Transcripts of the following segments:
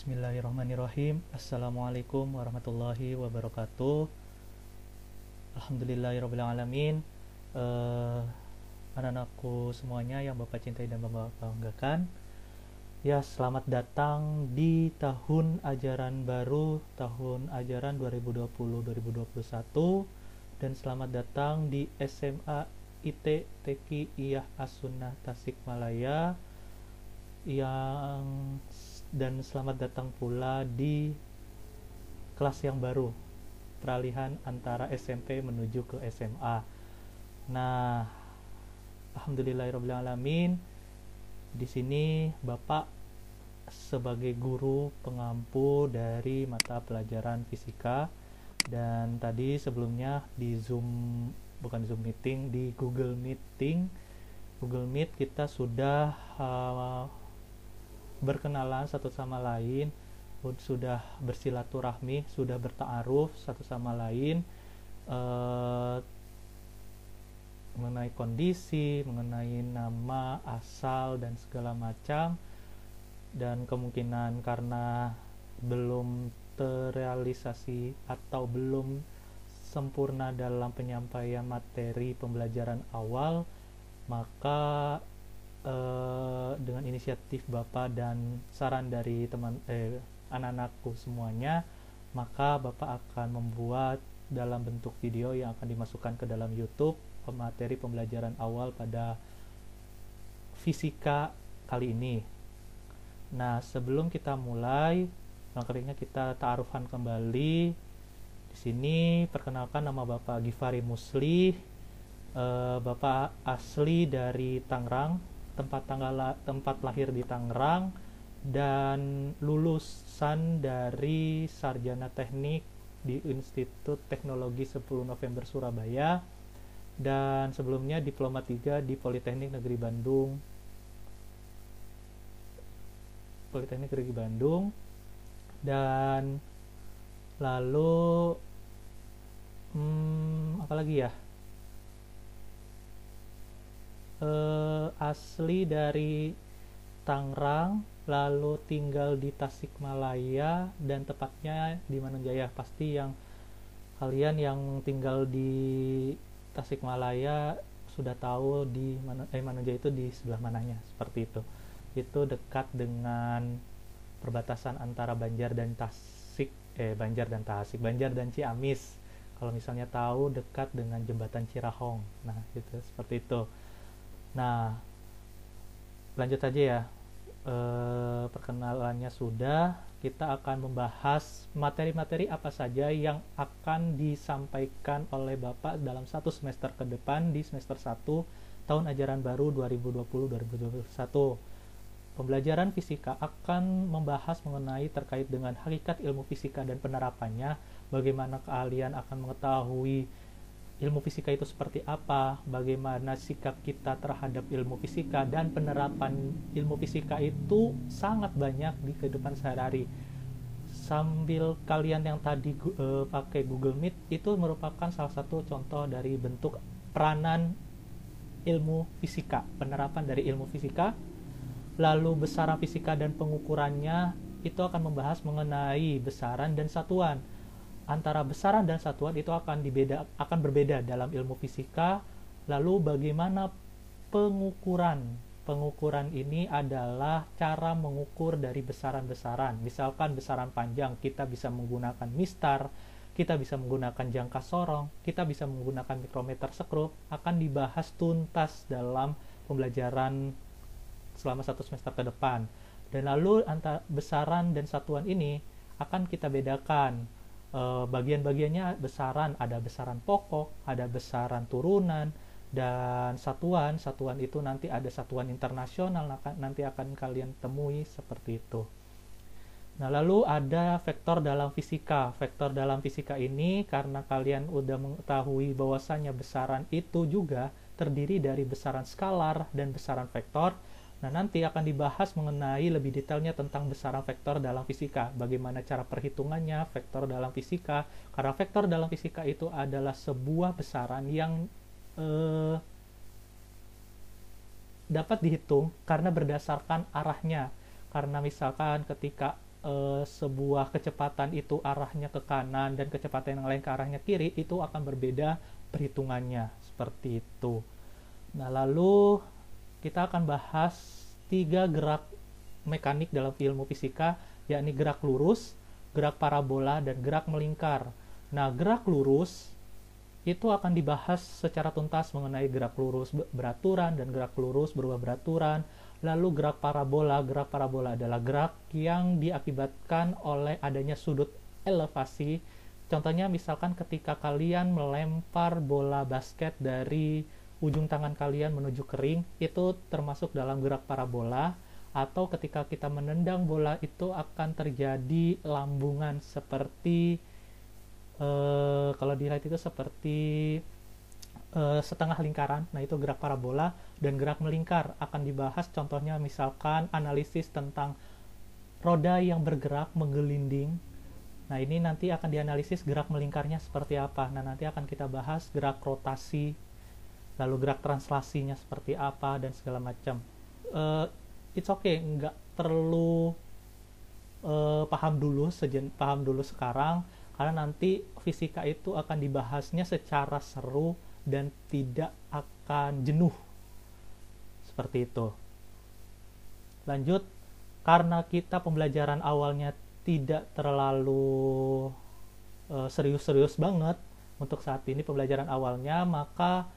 Bismillahirrahmanirrahim Assalamualaikum warahmatullahi wabarakatuh Alhamdulillahirrahmanirrahim uh, eh, Anak-anakku semuanya yang Bapak cintai dan Bapak banggakan Ya selamat datang di tahun ajaran baru Tahun ajaran 2020-2021 Dan selamat datang di SMA IT Teki Iyah Asuna Tasikmalaya yang dan selamat datang pula di kelas yang baru peralihan antara SMP menuju ke SMA. Nah, alhamdulillahirobbilalamin di sini Bapak sebagai guru pengampu dari mata pelajaran fisika dan tadi sebelumnya di Zoom bukan Zoom meeting di Google Meeting Google Meet kita sudah uh, berkenalan satu sama lain sudah bersilaturahmi sudah bertaaruf satu sama lain uh, mengenai kondisi, mengenai nama, asal dan segala macam dan kemungkinan karena belum terrealisasi atau belum sempurna dalam penyampaian materi pembelajaran awal maka Eh, dengan inisiatif Bapak dan saran dari teman eh, anak-anakku semuanya, maka Bapak akan membuat dalam bentuk video yang akan dimasukkan ke dalam YouTube materi pembelajaran awal pada fisika kali ini. Nah, sebelum kita mulai, langkahnya kita taarufan kembali. Di sini perkenalkan nama Bapak Gifari Musli, eh, Bapak asli dari Tangerang, tempat tanggal la tempat lahir di Tangerang dan lulusan dari sarjana teknik di Institut Teknologi 10 November Surabaya dan sebelumnya diploma 3 di Politeknik Negeri Bandung Politeknik Negeri Bandung dan lalu hmm, apa lagi ya uh, asli dari Tangerang lalu tinggal di Tasikmalaya dan tepatnya di Manunjaya pasti yang kalian yang tinggal di Tasikmalaya sudah tahu di mana eh, Manunjaya itu di sebelah mananya seperti itu itu dekat dengan perbatasan antara Banjar dan Tasik eh Banjar dan Tasik Banjar dan Ciamis kalau misalnya tahu dekat dengan jembatan Cirahong nah itu seperti itu Nah, lanjut aja ya. E, perkenalannya sudah, kita akan membahas materi-materi apa saja yang akan disampaikan oleh Bapak dalam satu semester ke depan di semester 1 tahun ajaran baru 2020-2021 pembelajaran fisika akan membahas mengenai terkait dengan hakikat ilmu fisika dan penerapannya, bagaimana keahlian akan mengetahui ilmu fisika itu seperti apa, bagaimana sikap kita terhadap ilmu fisika, dan penerapan ilmu fisika itu sangat banyak di kehidupan sehari-hari. Sambil kalian yang tadi uh, pakai Google Meet, itu merupakan salah satu contoh dari bentuk peranan ilmu fisika, penerapan dari ilmu fisika, lalu besaran fisika dan pengukurannya itu akan membahas mengenai besaran dan satuan antara besaran dan satuan itu akan dibeda akan berbeda dalam ilmu fisika. Lalu bagaimana pengukuran? Pengukuran ini adalah cara mengukur dari besaran-besaran. Misalkan besaran panjang kita bisa menggunakan mistar, kita bisa menggunakan jangka sorong, kita bisa menggunakan mikrometer sekrup akan dibahas tuntas dalam pembelajaran selama satu semester ke depan. Dan lalu antara besaran dan satuan ini akan kita bedakan Eh, bagian-bagiannya besaran ada besaran pokok ada besaran turunan dan satuan satuan itu nanti ada satuan internasional nanti akan kalian temui seperti itu nah lalu ada vektor dalam fisika vektor dalam fisika ini karena kalian udah mengetahui bahwasannya besaran itu juga terdiri dari besaran skalar dan besaran vektor Nah, nanti akan dibahas mengenai lebih detailnya tentang besaran vektor dalam fisika, bagaimana cara perhitungannya vektor dalam fisika, karena vektor dalam fisika itu adalah sebuah besaran yang eh, dapat dihitung karena berdasarkan arahnya. Karena misalkan ketika eh, sebuah kecepatan itu arahnya ke kanan dan kecepatan yang lain ke arahnya kiri, itu akan berbeda perhitungannya, seperti itu. Nah, lalu kita akan bahas tiga gerak mekanik dalam ilmu fisika, yakni gerak lurus, gerak parabola, dan gerak melingkar. Nah, gerak lurus itu akan dibahas secara tuntas mengenai gerak lurus beraturan dan gerak lurus berubah beraturan. Lalu gerak parabola, gerak parabola adalah gerak yang diakibatkan oleh adanya sudut elevasi. Contohnya misalkan ketika kalian melempar bola basket dari ujung tangan kalian menuju kering itu termasuk dalam gerak parabola atau ketika kita menendang bola itu akan terjadi lambungan seperti eh, kalau dilihat itu seperti eh, setengah lingkaran. Nah, itu gerak parabola dan gerak melingkar akan dibahas contohnya misalkan analisis tentang roda yang bergerak menggelinding. Nah, ini nanti akan dianalisis gerak melingkarnya seperti apa. Nah, nanti akan kita bahas gerak rotasi lalu gerak translasinya seperti apa dan segala macam uh, it's okay nggak perlu uh, eh, paham dulu sejen paham dulu sekarang karena nanti fisika itu akan dibahasnya secara seru dan tidak akan jenuh seperti itu lanjut karena kita pembelajaran awalnya tidak terlalu eh, serius-serius uh, serius -serius banget untuk saat ini pembelajaran awalnya maka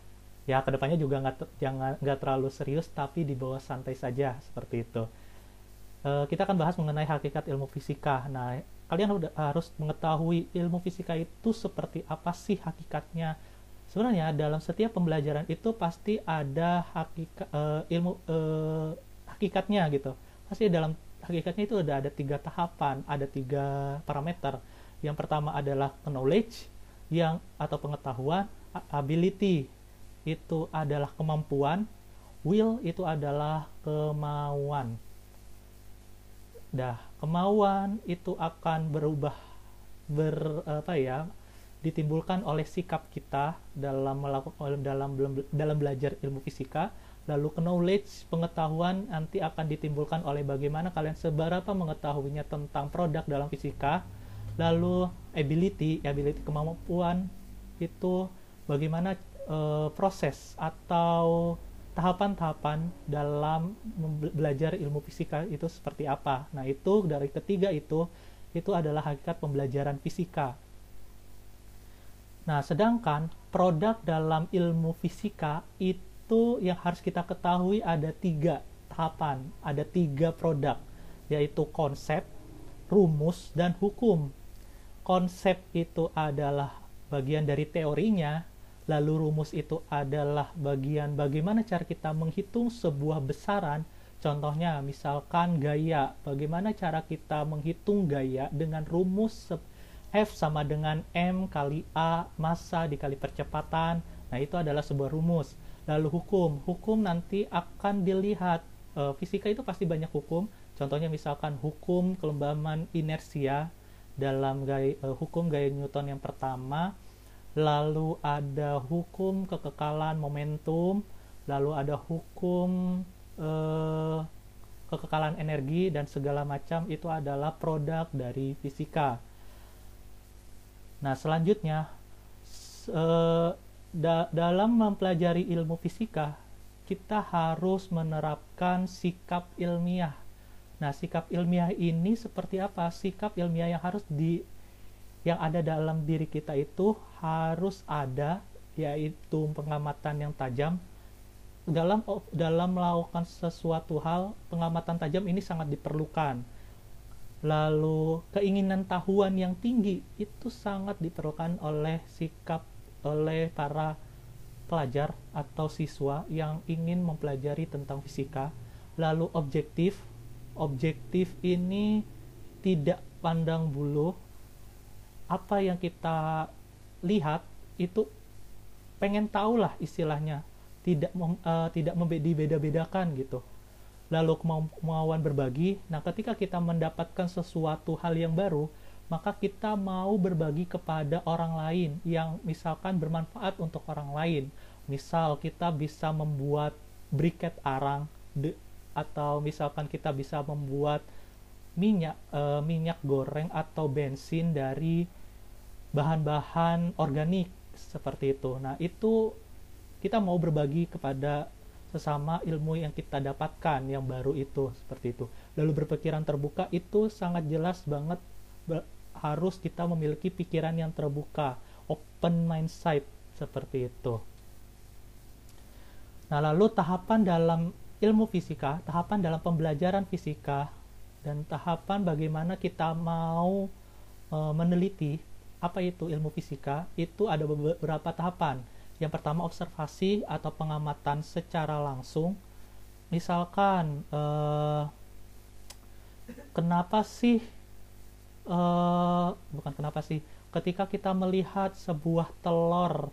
ya kedepannya juga nggak nggak terlalu serius tapi di bawah santai saja seperti itu e, kita akan bahas mengenai hakikat ilmu fisika nah kalian udah, harus mengetahui ilmu fisika itu seperti apa sih hakikatnya sebenarnya dalam setiap pembelajaran itu pasti ada hakikat e, eh, ilmu e, hakikatnya gitu pasti dalam hakikatnya itu udah ada tiga tahapan ada tiga parameter yang pertama adalah knowledge yang atau pengetahuan ability itu adalah kemampuan, will itu adalah kemauan. Dah, kemauan itu akan berubah ber apa ya? ditimbulkan oleh sikap kita dalam melakukan dalam dalam belajar ilmu fisika lalu knowledge pengetahuan nanti akan ditimbulkan oleh bagaimana kalian seberapa mengetahuinya tentang produk dalam fisika lalu ability ability kemampuan itu bagaimana uh, proses atau tahapan-tahapan dalam belajar ilmu fisika itu seperti apa. Nah, itu dari ketiga itu itu adalah hakikat pembelajaran fisika. Nah, sedangkan produk dalam ilmu fisika itu yang harus kita ketahui ada tiga tahapan, ada tiga produk, yaitu konsep, rumus, dan hukum. Konsep itu adalah bagian dari teorinya, lalu rumus itu adalah bagian bagaimana cara kita menghitung sebuah besaran. Contohnya, misalkan gaya, bagaimana cara kita menghitung gaya dengan rumus F sama dengan M kali A massa dikali percepatan. Nah, itu adalah sebuah rumus. Lalu hukum, hukum nanti akan dilihat. E, fisika itu pasti banyak hukum. Contohnya misalkan hukum kelembaman inersia dalam gaya, e, hukum gaya Newton yang pertama lalu ada hukum kekekalan momentum, lalu ada hukum eh, kekekalan energi dan segala macam itu adalah produk dari fisika. Nah, selanjutnya eh, da dalam mempelajari ilmu fisika, kita harus menerapkan sikap ilmiah. Nah, sikap ilmiah ini seperti apa? Sikap ilmiah yang harus di yang ada dalam diri kita itu harus ada yaitu pengamatan yang tajam dalam dalam melakukan sesuatu hal pengamatan tajam ini sangat diperlukan lalu keinginan tahuan yang tinggi itu sangat diperlukan oleh sikap oleh para pelajar atau siswa yang ingin mempelajari tentang fisika lalu objektif objektif ini tidak pandang bulu apa yang kita lihat itu pengen tahu lah istilahnya tidak mem, uh, tidak dibeda-bedakan gitu lalu kemauan berbagi nah ketika kita mendapatkan sesuatu hal yang baru maka kita mau berbagi kepada orang lain yang misalkan bermanfaat untuk orang lain misal kita bisa membuat briket arang de, atau misalkan kita bisa membuat minyak e, minyak goreng atau bensin dari bahan-bahan organik seperti itu. Nah, itu kita mau berbagi kepada sesama ilmu yang kita dapatkan yang baru itu seperti itu. Lalu berpikiran terbuka itu sangat jelas banget harus kita memiliki pikiran yang terbuka, open mindset seperti itu. Nah, lalu tahapan dalam ilmu fisika, tahapan dalam pembelajaran fisika dan tahapan bagaimana kita mau e, meneliti apa itu ilmu fisika? Itu ada beberapa tahapan. Yang pertama observasi atau pengamatan secara langsung. Misalkan eh, kenapa sih eh, bukan kenapa sih? Ketika kita melihat sebuah telur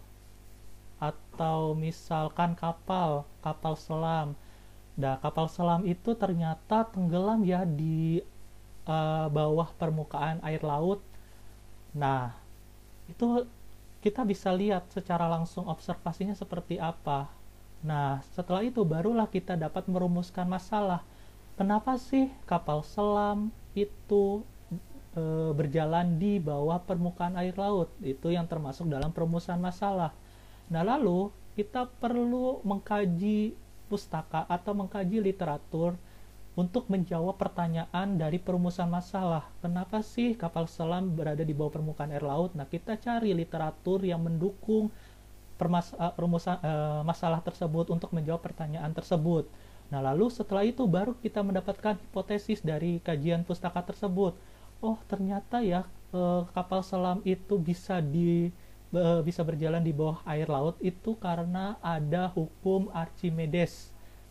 atau misalkan kapal, kapal selam. Nah, kapal selam itu ternyata tenggelam ya di uh, bawah permukaan air laut Nah, itu kita bisa lihat secara langsung observasinya seperti apa. Nah, setelah itu barulah kita dapat merumuskan masalah. Kenapa sih kapal selam itu e, berjalan di bawah permukaan air laut? Itu yang termasuk dalam perumusan masalah. Nah, lalu kita perlu mengkaji pustaka atau mengkaji literatur untuk menjawab pertanyaan dari perumusan masalah. Kenapa sih kapal selam berada di bawah permukaan air laut? Nah, kita cari literatur yang mendukung permasalahan eh, uh, eh, masalah tersebut untuk menjawab pertanyaan tersebut. Nah, lalu setelah itu baru kita mendapatkan hipotesis dari kajian pustaka tersebut. Oh, ternyata ya uh, kapal selam itu bisa di bisa berjalan di bawah air laut itu karena ada hukum Archimedes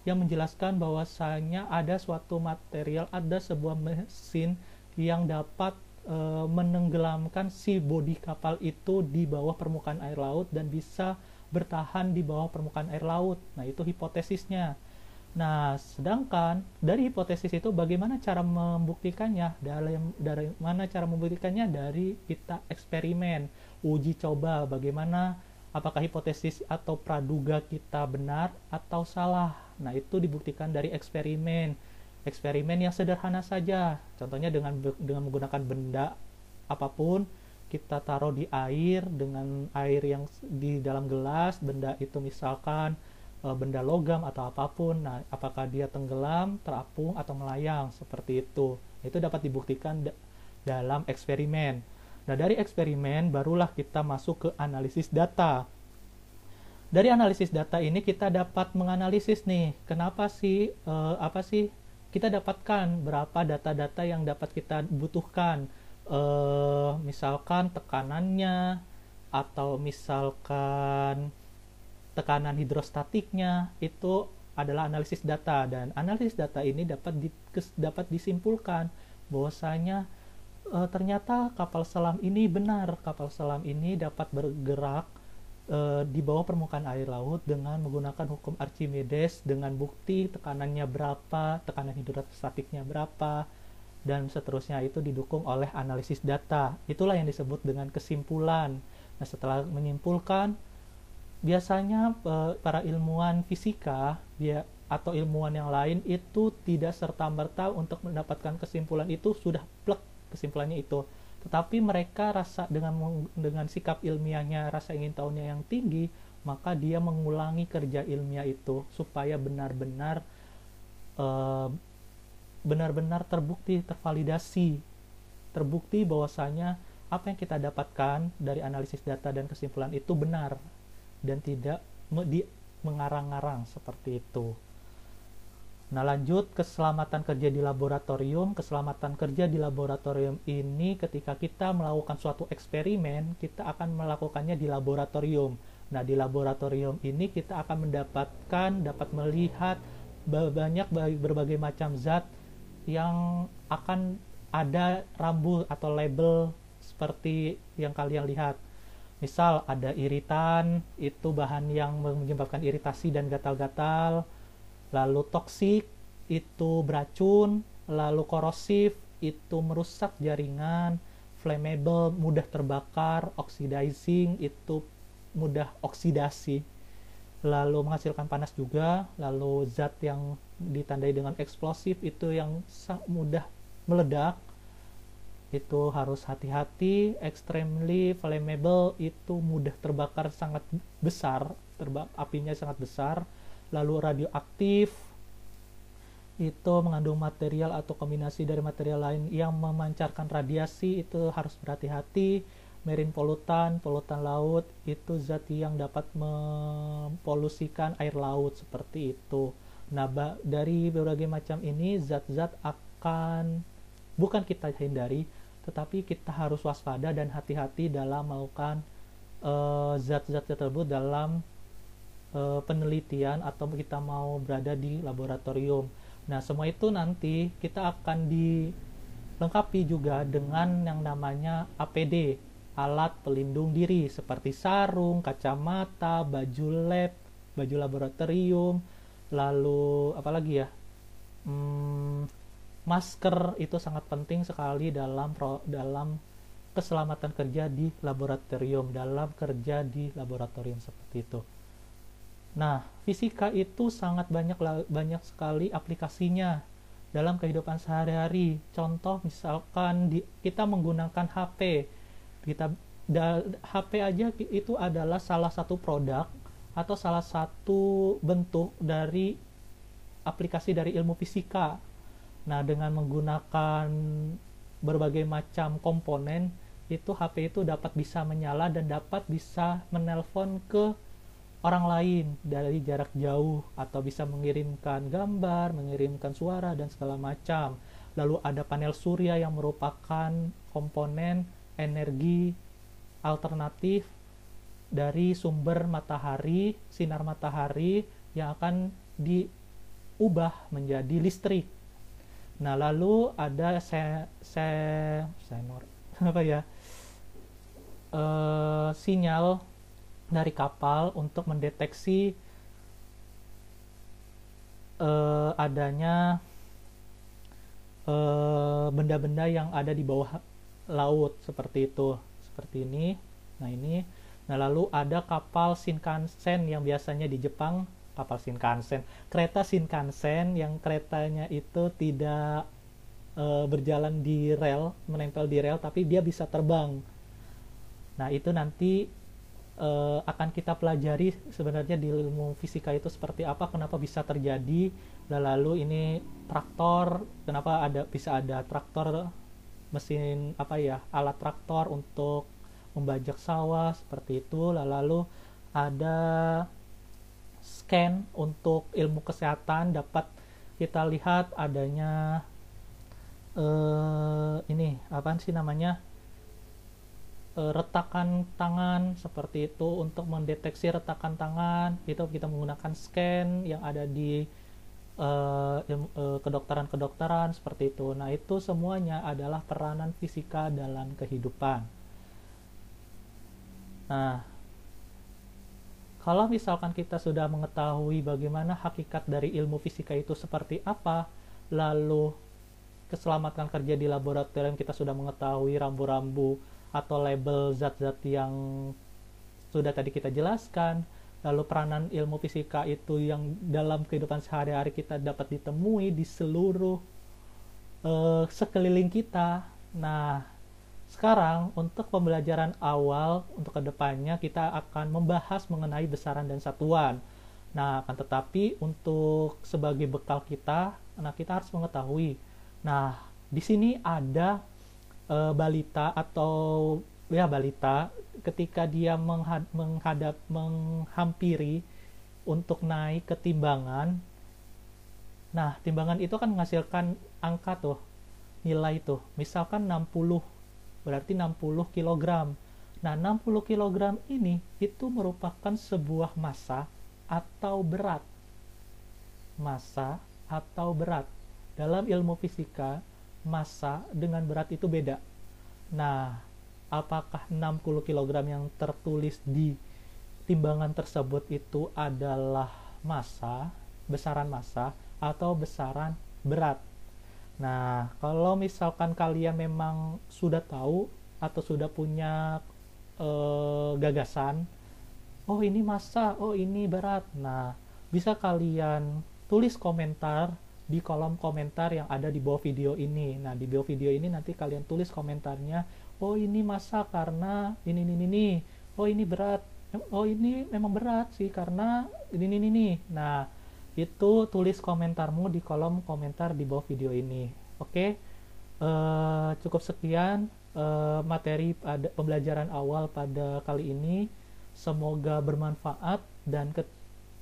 yang menjelaskan bahwasanya ada suatu material, ada sebuah mesin yang dapat e, menenggelamkan si bodi kapal itu di bawah permukaan air laut dan bisa bertahan di bawah permukaan air laut. Nah, itu hipotesisnya. Nah, sedangkan dari hipotesis itu bagaimana cara membuktikannya? Dari, dari mana cara membuktikannya? Dari kita eksperimen, uji coba bagaimana apakah hipotesis atau praduga kita benar atau salah. Nah, itu dibuktikan dari eksperimen. Eksperimen yang sederhana saja. Contohnya dengan dengan menggunakan benda apapun kita taruh di air dengan air yang di dalam gelas, benda itu misalkan eh, benda logam atau apapun. Nah, apakah dia tenggelam, terapung atau melayang seperti itu. Itu dapat dibuktikan dalam eksperimen. Nah, dari eksperimen barulah kita masuk ke analisis data dari analisis data ini kita dapat menganalisis nih kenapa sih eh, apa sih kita dapatkan berapa data-data yang dapat kita butuhkan eh, misalkan tekanannya atau misalkan tekanan hidrostatiknya itu adalah analisis data dan analisis data ini dapat di, dapat disimpulkan bahwasanya e, ternyata kapal selam ini benar kapal selam ini dapat bergerak e, di bawah permukaan air laut dengan menggunakan hukum Archimedes dengan bukti tekanannya berapa, tekanan hidrostatiknya berapa, dan seterusnya itu didukung oleh analisis data. Itulah yang disebut dengan kesimpulan. Nah, setelah menyimpulkan, biasanya eh, para ilmuwan fisika atau ilmuwan yang lain itu tidak serta merta untuk mendapatkan kesimpulan itu sudah plek kesimpulannya itu tetapi mereka rasa dengan dengan sikap ilmiahnya rasa ingin tahunya yang tinggi maka dia mengulangi kerja ilmiah itu supaya benar-benar benar eh, benar-benar terbukti tervalidasi terbukti bahwasanya apa yang kita dapatkan dari analisis data dan kesimpulan itu benar dan tidak mengarang-arang seperti itu. Nah, lanjut keselamatan kerja di laboratorium. Keselamatan kerja di laboratorium ini ketika kita melakukan suatu eksperimen, kita akan melakukannya di laboratorium. Nah, di laboratorium ini kita akan mendapatkan dapat melihat banyak berbagai macam zat yang akan ada rambu atau label seperti yang kalian lihat. Misal ada iritan, itu bahan yang menyebabkan iritasi dan gatal-gatal lalu toksik itu beracun, lalu korosif itu merusak jaringan, flammable mudah terbakar, oxidizing itu mudah oksidasi. Lalu menghasilkan panas juga, lalu zat yang ditandai dengan eksplosif itu yang mudah meledak. Itu harus hati-hati, extremely flammable itu mudah terbakar sangat besar, terbak apinya sangat besar lalu radioaktif itu mengandung material atau kombinasi dari material lain yang memancarkan radiasi itu harus berhati-hati marine polutan, polutan laut itu zat yang dapat mempolusikan air laut seperti itu. Nah, dari berbagai macam ini zat-zat akan bukan kita hindari, tetapi kita harus waspada dan hati-hati dalam melakukan eh, zat-zat uh, tersebut dalam Eh, penelitian atau kita mau berada di laboratorium. Nah, semua itu nanti kita akan dilengkapi juga dengan yang namanya APD, alat pelindung diri seperti sarung, kacamata, baju lab, baju laboratorium, lalu apa lagi ya? Hmm, masker itu sangat penting sekali dalam dalam keselamatan kerja di laboratorium, dalam kerja di laboratorium seperti itu. Nah, fisika itu sangat banyak banyak sekali aplikasinya dalam kehidupan sehari-hari. Contoh misalkan di, kita menggunakan HP. Kita da, HP aja itu adalah salah satu produk atau salah satu bentuk dari aplikasi dari ilmu fisika. Nah, dengan menggunakan berbagai macam komponen itu HP itu dapat bisa menyala dan dapat bisa menelpon ke orang lain dari jarak jauh atau bisa mengirimkan gambar, mengirimkan suara dan segala macam. Lalu ada panel surya yang merupakan komponen energi alternatif dari sumber matahari, sinar matahari yang akan diubah menjadi listrik. Nah, lalu ada se se senor apa ya? Uh, sinyal dari kapal untuk mendeteksi uh, adanya eh, benda-benda uh, yang ada di bawah laut seperti itu seperti ini nah ini nah lalu ada kapal Shinkansen yang biasanya di Jepang kapal Shinkansen kereta Shinkansen yang keretanya itu tidak uh, berjalan di rel menempel di rel tapi dia bisa terbang nah itu nanti uh, akan kita pelajari sebenarnya di ilmu fisika itu seperti apa, kenapa bisa terjadi, lalu ini traktor, kenapa ada bisa ada traktor mesin apa ya alat traktor untuk membajak sawah seperti itu, lalu ada scan untuk ilmu kesehatan dapat kita lihat adanya uh, ini apa sih namanya Eh, retakan tangan seperti itu untuk mendeteksi retakan tangan itu kita menggunakan scan yang ada di eh, eh, kedokteran-kedokteran seperti itu. Nah, itu semuanya adalah peranan fisika dalam kehidupan. Nah, kalau misalkan kita sudah mengetahui bagaimana hakikat dari ilmu fisika itu seperti apa, lalu keselamatan kerja di laboratorium kita sudah mengetahui rambu-rambu atau label zat-zat yang sudah tadi kita jelaskan lalu peranan ilmu fisika itu yang dalam kehidupan sehari-hari kita dapat ditemui di seluruh uh, sekeliling kita. Nah, sekarang untuk pembelajaran awal untuk kedepannya kita akan membahas mengenai besaran dan satuan. Nah, akan tetapi untuk sebagai bekal kita, nah kita harus mengetahui. Nah, di sini ada uh, balita atau ya balita ketika dia menghad menghadap menghampiri untuk naik ke timbangan nah timbangan itu kan menghasilkan angka tuh nilai tuh misalkan 60 berarti 60 kg nah 60 kg ini itu merupakan sebuah massa atau berat massa atau berat dalam ilmu fisika massa dengan berat itu beda. Nah, apakah 60 kg yang tertulis di timbangan tersebut itu adalah massa, besaran massa atau besaran berat. Nah, kalau misalkan kalian memang sudah tahu atau sudah punya e, gagasan, oh ini massa, oh ini berat. Nah, bisa kalian tulis komentar di kolom komentar yang ada di bawah video ini. Nah, di bawah video ini nanti kalian tulis komentarnya, oh ini masa karena ini ini ini, oh ini berat, oh ini memang berat sih karena ini ini ini. Nah, itu tulis komentarmu di kolom komentar di bawah video ini. Oke, okay? uh, eh, cukup sekian uh, materi pada pembelajaran awal pada kali ini. Semoga bermanfaat dan ketika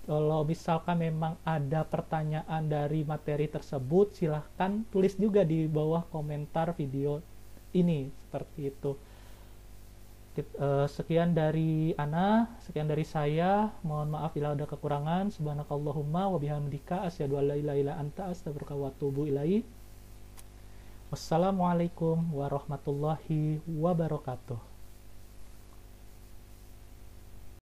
kalau misalkan memang ada pertanyaan dari materi tersebut, silahkan tulis juga di bawah komentar video ini seperti itu. Eh, sekian dari Ana, sekian dari saya. Mohon maaf bila ada kekurangan. Subhanakallahumma wabihamdika bihamdika asyhadu an la ilaha illa anta astaghfiruka wa atubu Wassalamualaikum warahmatullahi wabarakatuh.